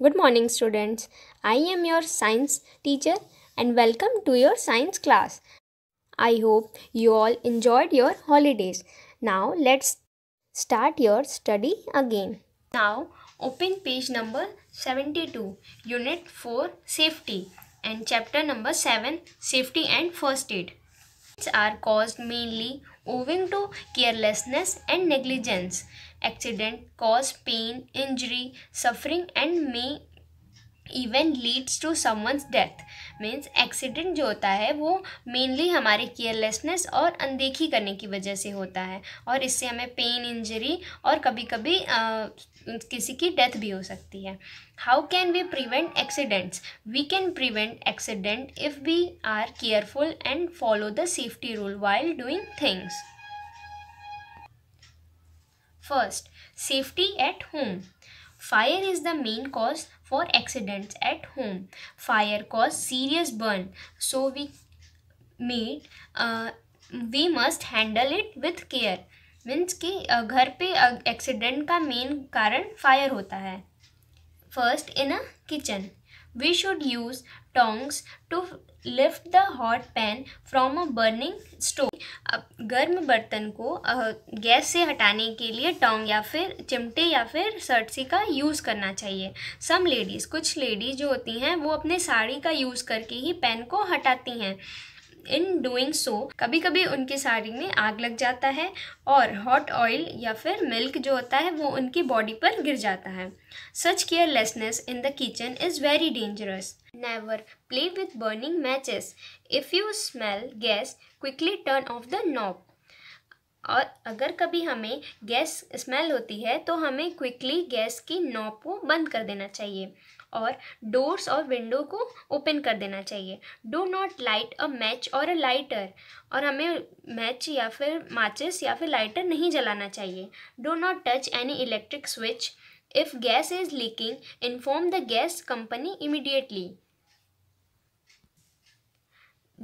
Good morning students. I am your science teacher and welcome to your science class. I hope you all enjoyed your holidays. Now let's start your study again. Now open page number 72 unit 4 safety and chapter number 7 safety and first aid. Are caused mainly owing to carelessness and negligence. Accident cause pain injury suffering and may even leads to someone's death means accident जो होता है वो mainly हमारे carelessness और अनदेखी करने की वजह से होता है और इससे हमें पेन इंजरी और कभी कभी आ, किसी की डेथ भी हो सकती है how can we prevent accidents we can prevent accident if we are careful and follow the safety rule while doing things First, safety at home. Fire is the main cause for accidents at home. Fire cause serious burn. So we made uh, we must handle it with care. Means कि घर पे accident का main कारण fire होता है First in a kitchen. We should use tongs to lift the hot pan from a burning stove. अब गर्म बर्तन को गैस से हटाने के लिए टोंग या फिर चिमटे या फिर सर्टसी का यूज़ करना चाहिए सम लेडीज़ कुछ लेडीज़ जो होती हैं वो अपने साड़ी का यूज़ करके ही पैन को हटाती हैं इन डूइंग सो कभी कभी उनकी साड़ी में आग लग जाता है और हॉट ऑयल या फिर मिल्क जो होता है वो उनकी बॉडी पर गिर जाता है such carelessness in the kitchen is very dangerous never play with burning matches if you smell gas quickly turn off the knob और अगर कभी हमें गैस स्मेल होती है तो हमें क्विकली गैस की नॉब को बंद कर देना चाहिए और डोर्स और विंडो को ओपन कर देना चाहिए do not light a match or a lighter और हमें मैच या फिर माचिस या फिर लाइटर नहीं जलाना चाहिए do not touch any electric switch if gas is leaking inform the gas company immediately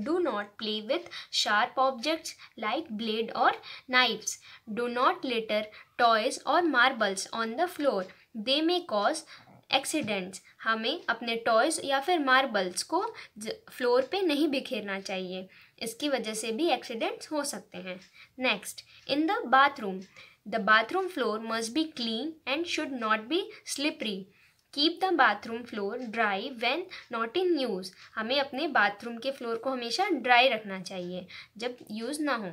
do not play with sharp objects like blade or knives. Do not litter toys or marbles on the floor. They may cause accidents हमें अपने toys या फिर marbles को floor पे नहीं बिखेरना चाहिए इसकी वजह से भी एक्सीडेंट्स हो सकते हैं next in the bathroom the bathroom floor must be clean and should not be slippery keep the bathroom floor dry when not in use हमें अपने बाथरूम के फ्लोर को हमेशा ड्राई रखना चाहिए जब यूज़ ना हो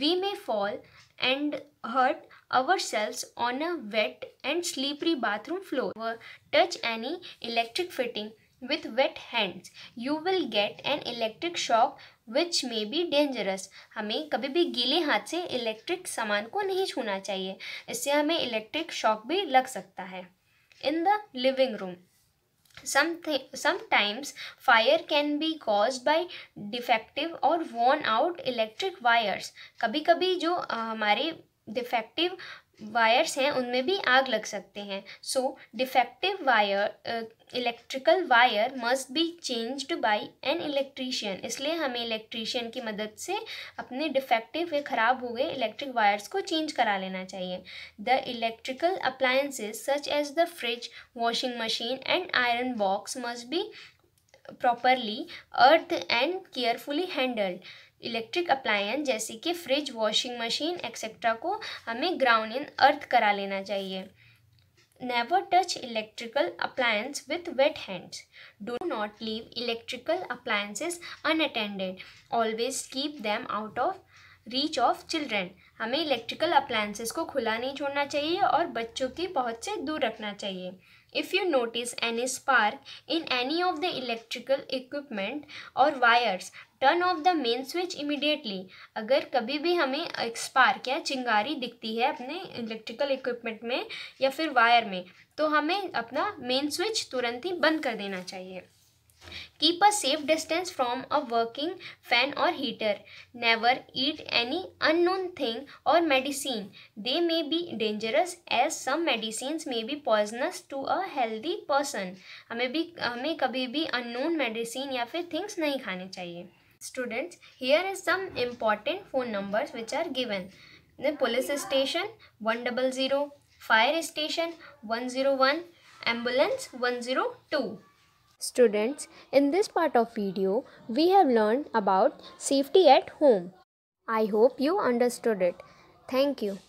we may fall and hurt our selves on a wet and slippery bathroom floor touch any electric fitting with wet hands you will get an electric shock which may be dangerous हमें कभी भी गीले हाथ से electric सामान को नहीं छूना चाहिए इससे हमें इलेक्ट्रिक शॉक भी लग सकता है in the living room. Something, sometimes fire can be caused by defective or worn out electric wires. कभी कभी जो हमारे डिफेक्टिव वायर्स हैं उनमें भी आग लग सकते हैं so defective wire electrical wire must be changed by an electrician इसलिए हमें इलेक्ट्रीशियन की मदद से अपने डिफेक्टिव या ख़राब हो गए इलेक्ट्रिक वायर्स को चेंज करा लेना चाहिए the electrical appliances such as the fridge washing machine and iron box must be properly earth and carefully handled electric appliance जैसे कि फ्रिज वॉशिंग मशीन एक्सेट्रा को हमें ग्राउंड इन अर्थ करा लेना चाहिए never touch electrical appliance with wet hands do not leave electrical appliances unattended always keep them out of reach of children हमें electrical appliances को खुला नहीं छोड़ना चाहिए और बच्चों की पहुँच से दूर रखना चाहिए if you notice any spark in any of the electrical equipment or wires turn off the main switch immediately अगर कभी भी हमें एक्सपार्क या चिंगारी दिखती है अपने इलेक्ट्रिकल इक्विपमेंट में या फिर वायर में तो हमें अपना मेन स्विच तुरंत ही बंद कर देना चाहिए keep a safe distance from a working fan or heater never eat any unknown thing or medicine they may be dangerous as some medicine may be poisonous to a healthy person हमें भी हमें कभी भी unknown medicine या फिर things नहीं खाने चाहिए Students, here is some important phone numbers which are given. The police station 100, fire station 101, ambulance 102. Students, in this part of video, we have learned about safety at home. I hope you understood it. Thank you.